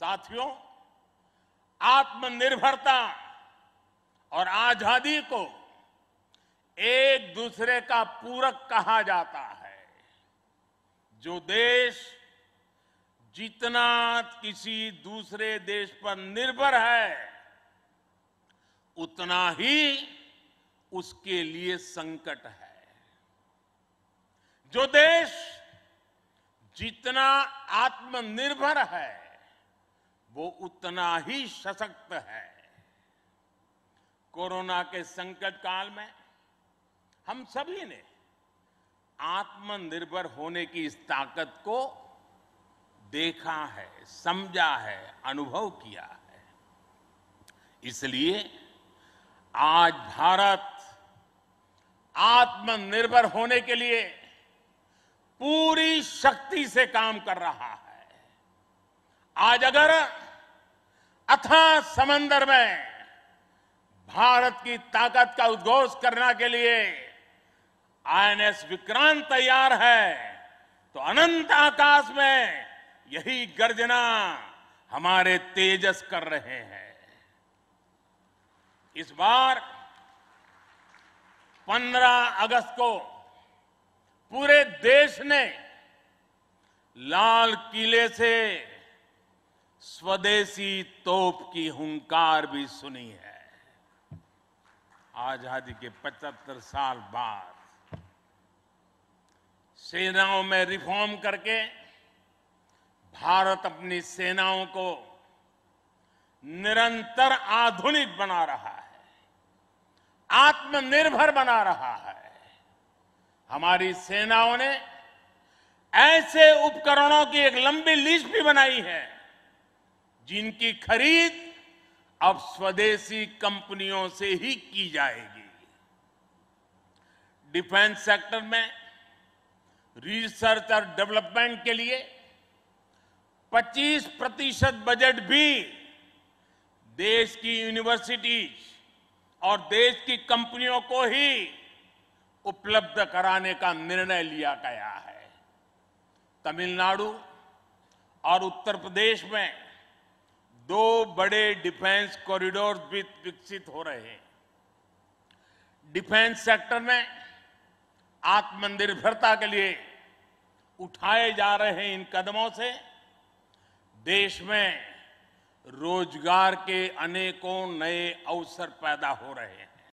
साथियों आत्मनिर्भरता और आजादी को एक दूसरे का पूरक कहा जाता है जो देश जितना किसी दूसरे देश पर निर्भर है उतना ही उसके लिए संकट है जो देश जितना आत्मनिर्भर है वो उतना ही सशक्त है कोरोना के संकट काल में हम सभी ने आत्मनिर्भर होने की इस ताकत को देखा है समझा है अनुभव किया है इसलिए आज भारत आत्मनिर्भर होने के लिए पूरी शक्ति से काम कर रहा है आज अगर अथा समंदर में भारत की ताकत का उद्घोष करना के लिए आईएनएस विक्रांत तैयार है तो अनंत आकाश में यही गर्जना हमारे तेजस कर रहे हैं इस बार 15 अगस्त को पूरे देश ने लाल किले से स्वदेशी तोप की हुंकार भी सुनी है आजादी के 75 साल बाद सेनाओं में रिफॉर्म करके भारत अपनी सेनाओं को निरंतर आधुनिक बना रहा है आत्मनिर्भर बना रहा है हमारी सेनाओं ने ऐसे उपकरणों की एक लंबी लिस्ट भी बनाई है जिनकी खरीद अब स्वदेशी कंपनियों से ही की जाएगी डिफेंस सेक्टर में रिसर्च और डेवलपमेंट के लिए 25 प्रतिशत बजट भी देश की यूनिवर्सिटीज और देश की कंपनियों को ही उपलब्ध कराने का निर्णय लिया गया है तमिलनाडु और उत्तर प्रदेश में दो बड़े डिफेंस कॉरिडोर भी विकसित हो रहे हैं डिफेंस सेक्टर में आत्मनिर्भरता के लिए उठाए जा रहे इन कदमों से देश में रोजगार के अनेकों नए अवसर पैदा हो रहे हैं